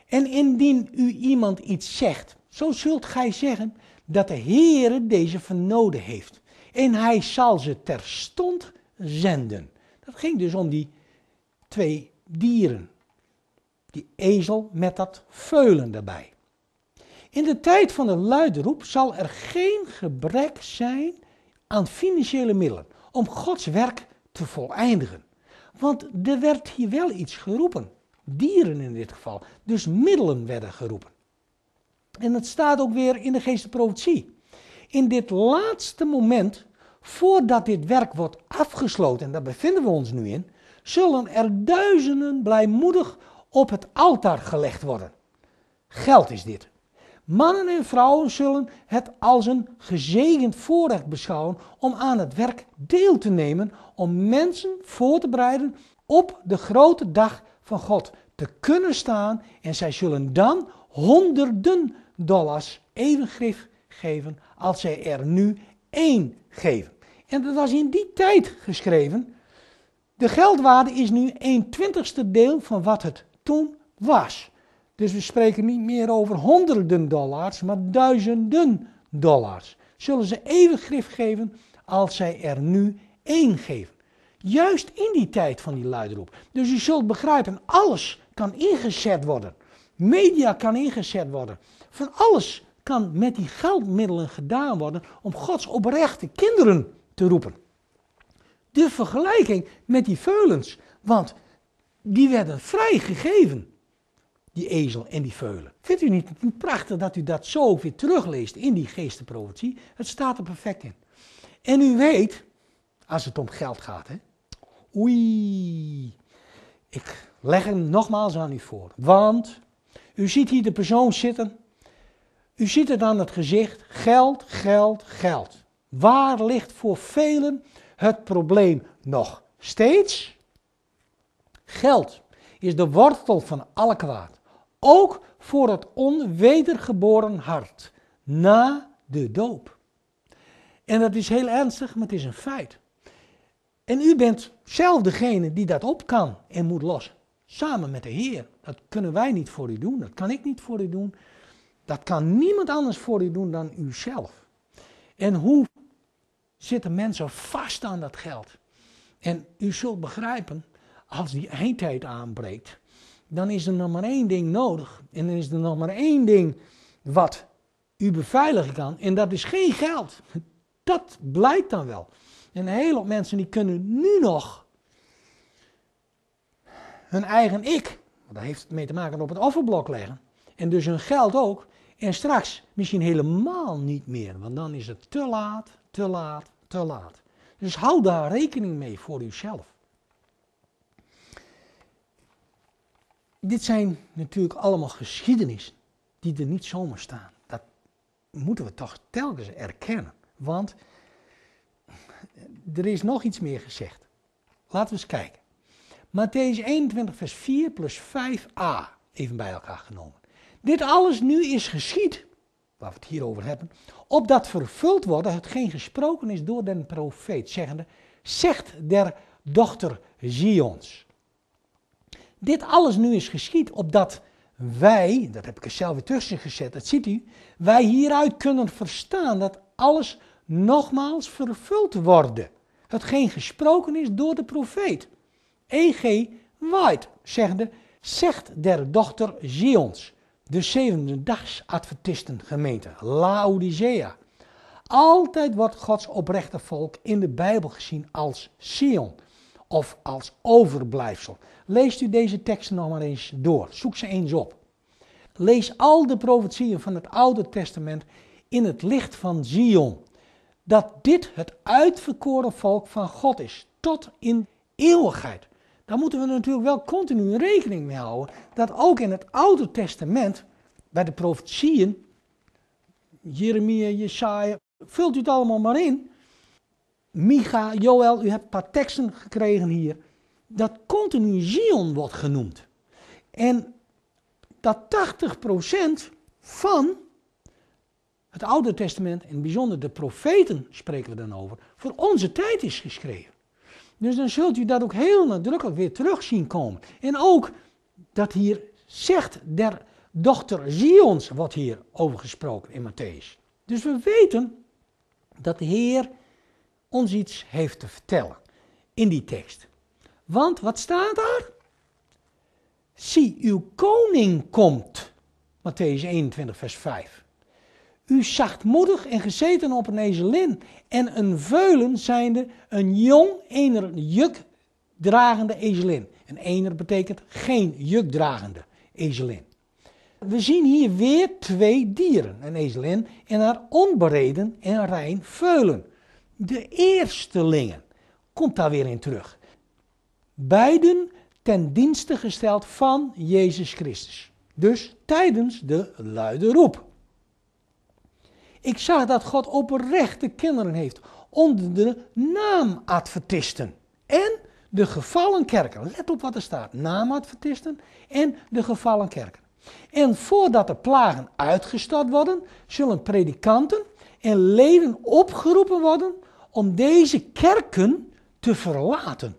En indien u iemand iets zegt, zo zult gij zeggen dat de Heere deze vernoden heeft. En hij zal ze terstond zenden. Dat ging dus om die twee dieren. Die ezel met dat veulen erbij. In de tijd van de luidroep zal er geen gebrek zijn aan financiële middelen om Gods werk te voleindigen. Want er werd hier wel iets geroepen. Dieren in dit geval. Dus middelen werden geroepen. En dat staat ook weer in de geestelijke profetie in dit laatste moment, voordat dit werk wordt afgesloten, en daar bevinden we ons nu in, zullen er duizenden blijmoedig op het altaar gelegd worden. Geld is dit. Mannen en vrouwen zullen het als een gezegend voorrecht beschouwen om aan het werk deel te nemen, om mensen voor te bereiden op de grote dag van God te kunnen staan en zij zullen dan honderden dollars even geven als zij er nu één geven. En dat was in die tijd geschreven. De geldwaarde is nu een twintigste deel van wat het toen was. Dus we spreken niet meer over honderden dollars, maar duizenden dollars. Zullen ze even grif geven als zij er nu één geven. Juist in die tijd van die luidroep. Dus u zult begrijpen, alles kan ingezet worden. Media kan ingezet worden. Van alles kan met die geldmiddelen gedaan worden om Gods oprechte kinderen te roepen. De vergelijking met die veulens, want die werden vrijgegeven, die ezel en die veulen. Vindt u niet prachtig dat u dat zo weer terugleest in die geestenprovincie? Het staat er perfect in. En u weet, als het om geld gaat, hè? oei, ik leg hem nogmaals aan u voor. Want u ziet hier de persoon zitten u ziet het aan het gezicht, geld, geld, geld. Waar ligt voor velen het probleem nog steeds? Geld is de wortel van alle kwaad, ook voor het onwedergeboren hart na de doop. En dat is heel ernstig, maar het is een feit. En u bent zelf degene die dat op kan en moet lossen. Samen met de Heer. Dat kunnen wij niet voor u doen, dat kan ik niet voor u doen. Dat kan niemand anders voor u doen dan uzelf. En hoe zitten mensen vast aan dat geld? En u zult begrijpen, als die eindtijd aanbreekt, dan is er nog maar één ding nodig. En dan is er nog maar één ding wat u beveiligen kan. En dat is geen geld. (laughs) Dat blijkt dan wel. En een heleboel mensen die kunnen nu nog hun eigen ik, want daar heeft het mee te maken, op het offerblok leggen. En dus hun geld ook. En straks misschien helemaal niet meer, want dan is het te laat, te laat, te laat. Dus hou daar rekening mee voor uzelf. Dit zijn natuurlijk allemaal geschiedenissen die er niet zomaar staan. Dat moeten we toch telkens erkennen. Want er is nog iets meer gezegd. Laten we eens kijken. Matthäus 21, vers 4 plus 5a, even bij elkaar genomen. Dit alles nu is geschied, waar we het hier over hebben, opdat vervuld wordt hetgeen gesproken is door den profeet, zeggende, zegt der dochter Zions. Dit alles nu is geschied, opdat wij, dat heb ik er zelf weer tussen gezet, dat ziet u, wij hieruit kunnen verstaan dat alles nogmaals vervuld worden. Hetgeen gesproken is door de profeet. E.G. White, zeggende, zegt der dochter Zions de zevende dags Adventisten gemeente, Laodicea. Altijd wordt Gods oprechte volk in de Bijbel gezien als Sion of als overblijfsel. Leest u deze teksten nog maar eens door, zoek ze eens op. Lees al de profetieën van het Oude Testament in het licht van Zion. Dat dit het uitverkoren volk van God is, tot in eeuwigheid dan moeten we natuurlijk wel continu rekening mee houden dat ook in het Oude Testament, bij de profetieën, Jeremia, Jesaja, vult u het allemaal maar in. Micha, Joel, u hebt een paar teksten gekregen hier. Dat continu Zion wordt genoemd. En dat 80% van het Oude Testament, en bijzonder de profeten spreken we dan over, voor onze tijd is geschreven. Dus dan zult u dat ook heel nadrukkelijk weer terug zien komen. En ook dat hier zegt der dochter Zion wordt hier over gesproken in Matthäus. Dus we weten dat de Heer ons iets heeft te vertellen in die tekst. Want wat staat daar? Zie, uw koning komt. Matthäus 21, vers 5. U zachtmoedig en gezeten op een ezelin en een veulen zijnde een jong, ener juk dragende ezelin. Een ener betekent geen jukdragende ezelin. We zien hier weer twee dieren, een ezelin en haar onbereden en rein veulen. De eerstelingen komt daar weer in terug. Beiden ten dienste gesteld van Jezus Christus. Dus tijdens de luide roep. Ik zag dat God oprechte kinderen heeft onder de naamadvertisten en de gevallen kerken. Let op wat er staat: naamadvertisten en de gevallen kerken. En voordat de plagen uitgestort worden, zullen predikanten en leden opgeroepen worden om deze kerken te verlaten.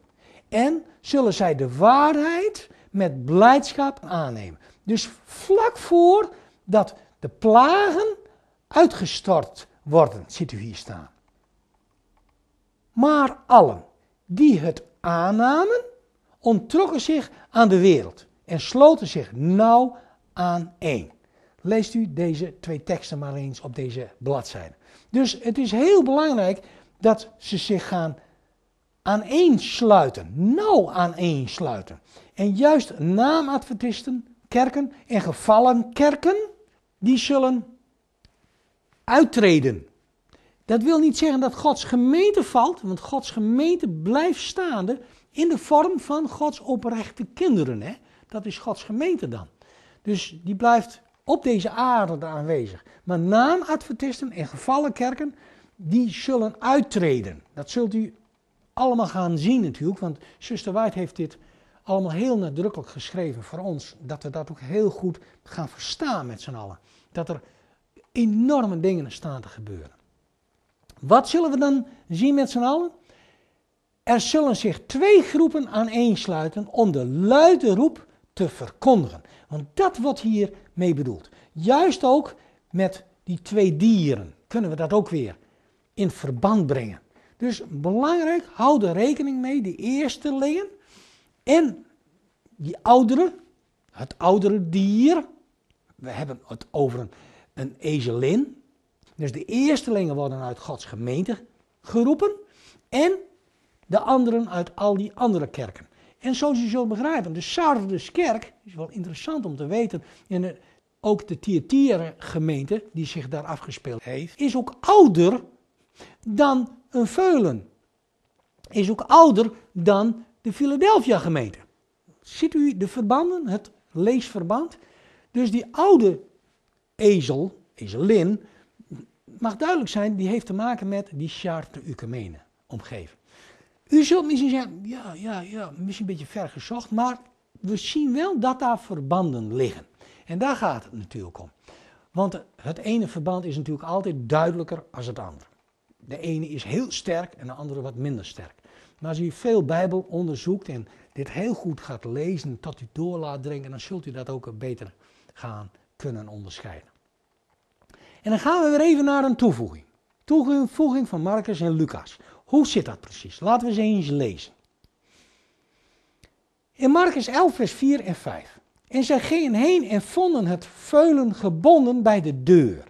En zullen zij de waarheid met blijdschap aannemen. Dus vlak voor dat de plagen uitgestort worden, ziet u hier staan. Maar allen die het aannamen, ontrokken zich aan de wereld en sloten zich nauw aan één. Leest u deze twee teksten maar eens op deze bladzijde. Dus het is heel belangrijk dat ze zich gaan aaneensluiten, nauw aaneensluiten. En juist naamadvertisten, kerken en gevallen kerken, die zullen uittreden. Dat wil niet zeggen dat Gods gemeente valt, want Gods gemeente blijft staande in de vorm van Gods oprechte kinderen. Hè? Dat is Gods gemeente dan. Dus die blijft op deze aarde aanwezig. Maar naamadvertisten en gevallen kerken, die zullen uittreden. Dat zult u allemaal gaan zien natuurlijk, want zuster White heeft dit allemaal heel nadrukkelijk geschreven voor ons. Dat we dat ook heel goed gaan verstaan met z'n allen. Dat er enorme dingen staan te gebeuren. Wat zullen we dan zien met z'n allen? Er zullen zich twee groepen aaneensluiten om de luide roep te verkondigen. Want dat wordt hier mee bedoeld. Juist ook met die twee dieren kunnen we dat ook weer in verband brengen. Dus belangrijk, hou er rekening mee, die leen en die oudere, het oudere dier. We hebben het over een een ezelin. Dus de eerstelingen worden uit Gods gemeente geroepen. En de anderen uit al die andere kerken. En zoals je zult begrijpen, de Sardes kerk, is wel interessant om te weten, en ook de Thyatira gemeente die zich daar afgespeeld heeft, is ook ouder dan een Veulen. Is ook ouder dan de Philadelphia gemeente. Ziet u de verbanden, het leesverband? Dus die oude ezel, ezelin, mag duidelijk zijn, die heeft te maken met die Charter Ukemene omgeving. U zult misschien zeggen, ja, ja, ja, misschien een beetje ver gezocht, maar we zien wel dat daar verbanden liggen. En daar gaat het natuurlijk om. Want het ene verband is natuurlijk altijd duidelijker als het andere. De ene is heel sterk en de andere wat minder sterk. Maar als u veel Bijbel onderzoekt en dit heel goed gaat lezen, tot u door laat drinken, dan zult u dat ook beter gaan kunnen onderscheiden. En dan gaan we weer even naar een toevoeging. Toevoeging van Marcus en Lucas. Hoe zit dat precies? Laten we ze eens lezen. In Marcus 11, vers 4 en 5. En zij gingen heen en vonden het veulen gebonden bij de deur,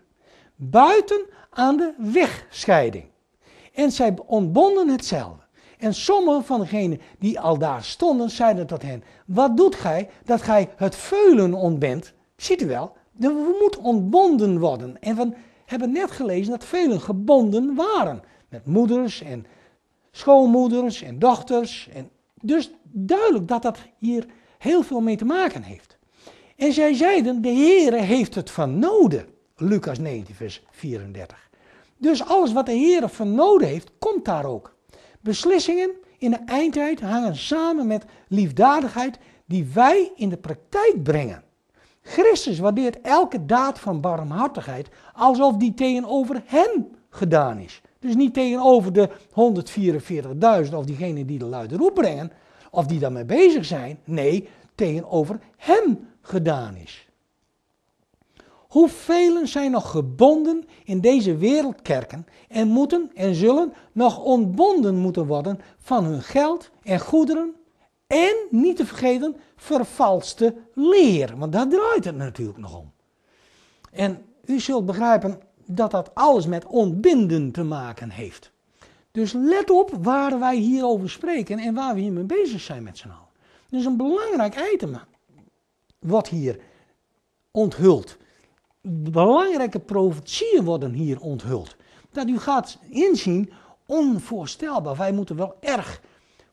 buiten aan de wegscheiding. En zij ontbonden hetzelfde. En sommigen van degenen die al daar stonden, zeiden tot hen: Wat doet gij dat gij het veulen ontbent? Ziet u wel, nou, we moeten ontbonden worden. En we hebben net gelezen dat velen gebonden waren. Met moeders en schoonmoeders en dochters. En dus duidelijk dat dat hier heel veel mee te maken heeft. En zij zeiden, de Heere heeft het van noden. Lucas 19, vers 34. Dus alles wat de Heere van nodig heeft, komt daar ook. Beslissingen in de eindtijd hangen samen met liefdadigheid die wij in de praktijk brengen. Christus waardeert elke daad van barmhartigheid alsof die tegenover hem gedaan is. Dus niet tegenover de 144.000 of diegenen die de luide roep brengen, of die daarmee bezig zijn. Nee, tegenover hem gedaan is. Hoe velen zijn nog gebonden in deze wereldkerken en moeten en zullen nog ontbonden moeten worden van hun geld en goederen en niet te vergeten, vervalste leer. Want daar draait het natuurlijk nog om. En u zult begrijpen dat dat alles met ontbinden te maken heeft. Dus let op waar wij hierover spreken en waar we hiermee bezig zijn met z'n allen. Dus is een belangrijk item wat hier onthult. Belangrijke profetieën worden hier onthuld. Dat u gaat inzien, onvoorstelbaar. Wij moeten wel erg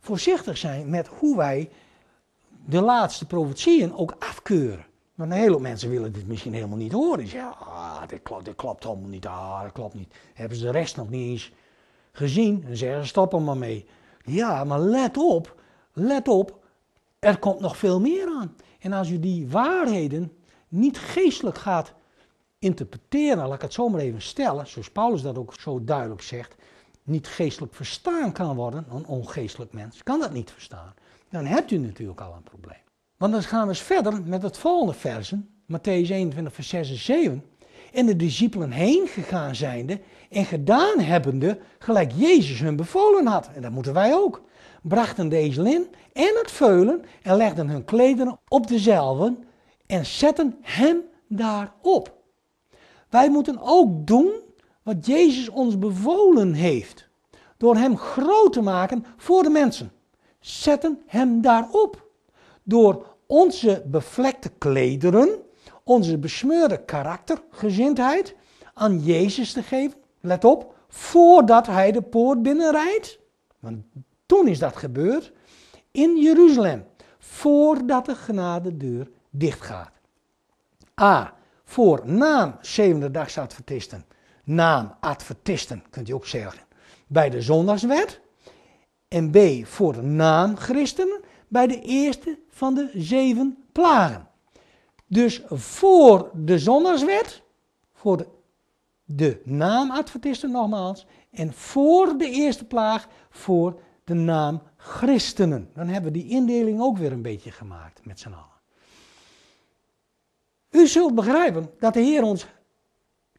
voorzichtig zijn met hoe wij de laatste profetieën ook afkeuren. Want een heleboel mensen willen dit misschien helemaal niet horen. Ze zeggen, ah, dit klopt, dit klopt allemaal niet, ah, dat klopt niet. Hebben ze de rest nog niet eens gezien en zeggen, stop er maar mee. Ja, maar let op, let op, er komt nog veel meer aan. En als u die waarheden niet geestelijk gaat interpreteren, laat ik het zomaar even stellen, zoals Paulus dat ook zo duidelijk zegt, niet geestelijk verstaan kan worden, een ongeestelijk mens kan dat niet verstaan, dan hebt u natuurlijk al een probleem. Want dan gaan we eens verder met het volgende versen, Matthäus 21, vers 6 en 7. En de discipelen heen gegaan zijnde en gedaan hebbende, gelijk Jezus hun bevolen had. En dat moeten wij ook. Brachten de ezel in en het veulen en legden hun klederen op dezelfde en zetten hem daarop. Wij moeten ook doen wat Jezus ons bevolen heeft. Door hem groot te maken voor de mensen. Zetten hem daarop. Door onze bevlekte klederen, onze besmeurde karaktergezindheid aan Jezus te geven. Let op, voordat hij de poort binnenrijdt. Want toen is dat gebeurd. In Jeruzalem. Voordat de genade deur dichtgaat. A. Voor naam zevende dags adventisten naam advertisten, kunt u ook zeggen, bij de zondagswet. En B voor de naam christenen bij de eerste van de zeven plagen. Dus voor de zondagswet, voor de, de naam advertisten nogmaals, en voor de eerste plaag voor de naam christenen. Dan hebben we die indeling ook weer een beetje gemaakt met z'n allen. U zult begrijpen dat de Heer ons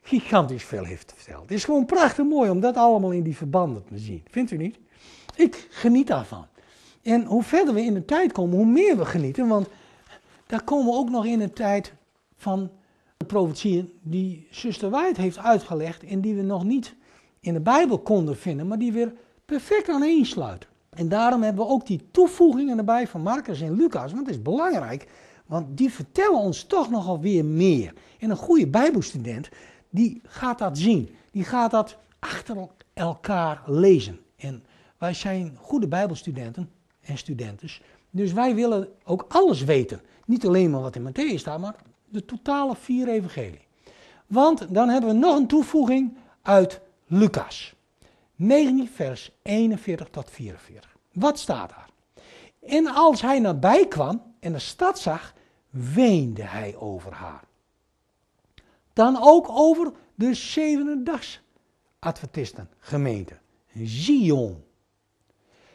gigantisch veel heeft te vertellen. Het is gewoon prachtig mooi om dat allemaal in die verbanden te zien. Vindt u niet? Ik geniet daarvan. En hoe verder we in de tijd komen, hoe meer we genieten. Want daar komen we ook nog in de tijd van de profetieën die zuster Wijd heeft uitgelegd. En die we nog niet in de Bijbel konden vinden, maar die weer perfect aaneensluiten. En daarom hebben we ook die toevoegingen erbij van Marcus en Lucas. Want dat is belangrijk, want die vertellen ons toch nogal weer meer. En een goede Bijbelstudent die gaat dat zien. Die gaat dat achter elkaar lezen. En wij zijn goede Bijbelstudenten en studentes. Dus wij willen ook alles weten. Niet alleen maar wat in Matthäus staat, maar de totale vier evangelie. Want dan hebben we nog een toevoeging uit Lucas. 19 vers 41 tot 44. Wat staat daar? En als hij nabij kwam en de stad zag, weende hij over haar. Dan ook over de zevenendagsadvertisten, adventisten, gemeente, Zion.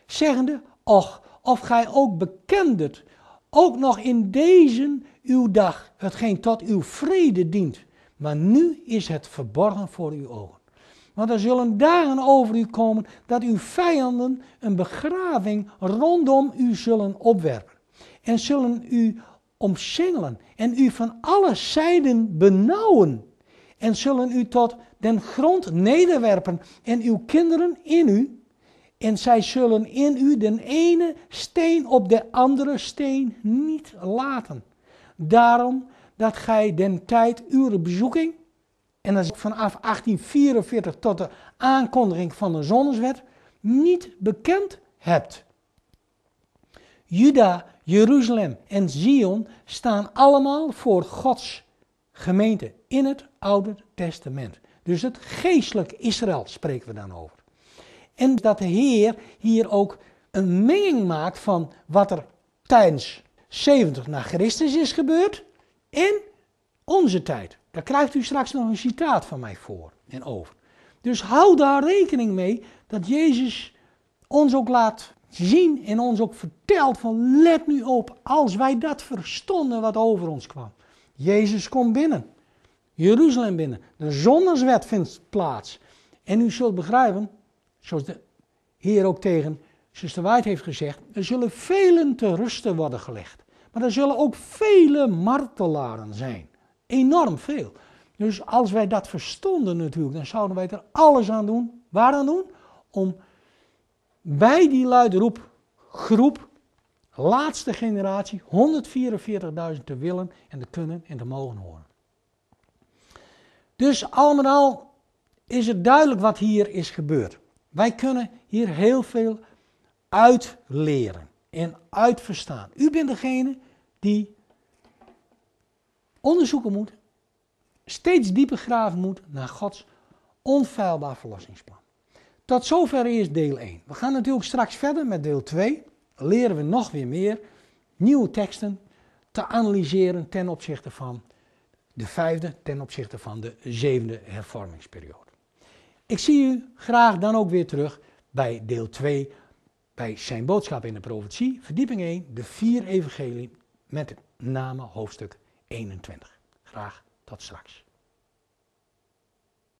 Zeggende, och, of gij ook bekendet, ook nog in deze uw dag, hetgeen tot uw vrede dient. Maar nu is het verborgen voor uw ogen. Want er zullen dagen over u komen dat uw vijanden een begraving rondom u zullen opwerpen. En zullen u omsingelen en u van alle zijden benauwen en zullen u tot den grond nederwerpen en uw kinderen in u. En zij zullen in u den ene steen op de andere steen niet laten. Daarom dat gij den tijd uw bezoeking, en dat is vanaf 1844 tot de aankondiging van de zonneswet, niet bekend hebt. Juda Jeruzalem en Zion staan allemaal voor Gods gemeente in het Oude Testament. Dus het geestelijk Israël spreken we dan over. En dat de Heer hier ook een menging maakt van wat er tijdens 70 na Christus is gebeurd en onze tijd. Daar krijgt u straks nog een citaat van mij voor en over. Dus hou daar rekening mee dat Jezus ons ook laat zien en ons ook vertelt van let nu op, als wij dat verstonden wat over ons kwam. Jezus komt binnen, Jeruzalem binnen, de zondagswet vindt plaats. En u zult begrijpen, zoals de Heer ook tegen zuster White heeft gezegd, er zullen velen te rusten worden gelegd. Maar er zullen ook vele martelaren zijn. Enorm veel. Dus als wij dat verstonden natuurlijk, dan zouden wij er alles aan doen. Waar aan doen? Om bij die luidroep groep, laatste generatie, 144.000 te willen en te kunnen en te mogen horen. Dus al met al is het duidelijk wat hier is gebeurd. Wij kunnen hier heel veel uitleren en uitverstaan. U bent degene die onderzoeken moet, steeds dieper graven moet naar Gods onfeilbaar verlossingsplan. Tot zover is deel 1. We gaan natuurlijk straks verder met deel 2. Leren we nog weer meer nieuwe teksten te analyseren ten opzichte van de vijfde, ten opzichte van de zevende hervormingsperiode. Ik zie u graag dan ook weer terug bij deel 2, bij zijn boodschap in de profetie, verdieping 1, de vier evangelie, met name hoofdstuk 21. Graag tot straks.